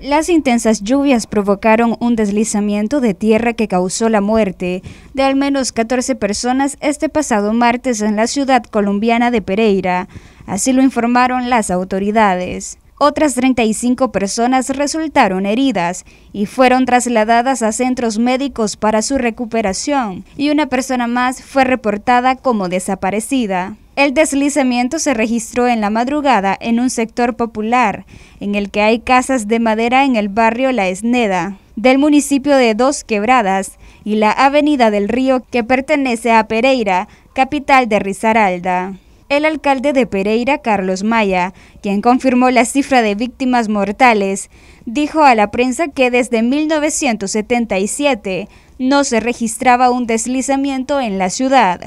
Las intensas lluvias provocaron un deslizamiento de tierra que causó la muerte de al menos 14 personas este pasado martes en la ciudad colombiana de Pereira, así lo informaron las autoridades. Otras 35 personas resultaron heridas y fueron trasladadas a centros médicos para su recuperación, y una persona más fue reportada como desaparecida. El deslizamiento se registró en la madrugada en un sector popular, en el que hay casas de madera en el barrio La Esneda, del municipio de Dos Quebradas, y la avenida del río que pertenece a Pereira, capital de Risaralda. El alcalde de Pereira, Carlos Maya, quien confirmó la cifra de víctimas mortales, dijo a la prensa que desde 1977 no se registraba un deslizamiento en la ciudad.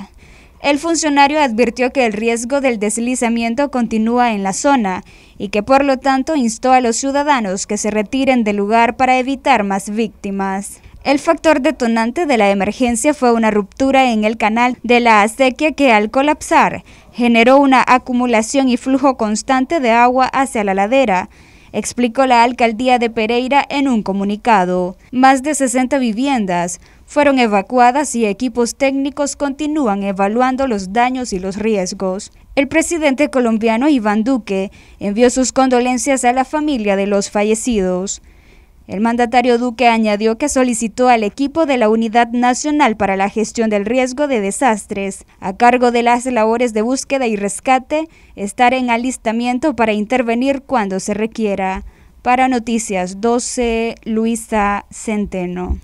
El funcionario advirtió que el riesgo del deslizamiento continúa en la zona y que por lo tanto instó a los ciudadanos que se retiren del lugar para evitar más víctimas. El factor detonante de la emergencia fue una ruptura en el canal de la acequia que al colapsar generó una acumulación y flujo constante de agua hacia la ladera, explicó la alcaldía de Pereira en un comunicado. Más de 60 viviendas fueron evacuadas y equipos técnicos continúan evaluando los daños y los riesgos. El presidente colombiano Iván Duque envió sus condolencias a la familia de los fallecidos. El mandatario Duque añadió que solicitó al equipo de la Unidad Nacional para la Gestión del Riesgo de Desastres, a cargo de las labores de búsqueda y rescate, estar en alistamiento para intervenir cuando se requiera. Para Noticias 12, Luisa Centeno.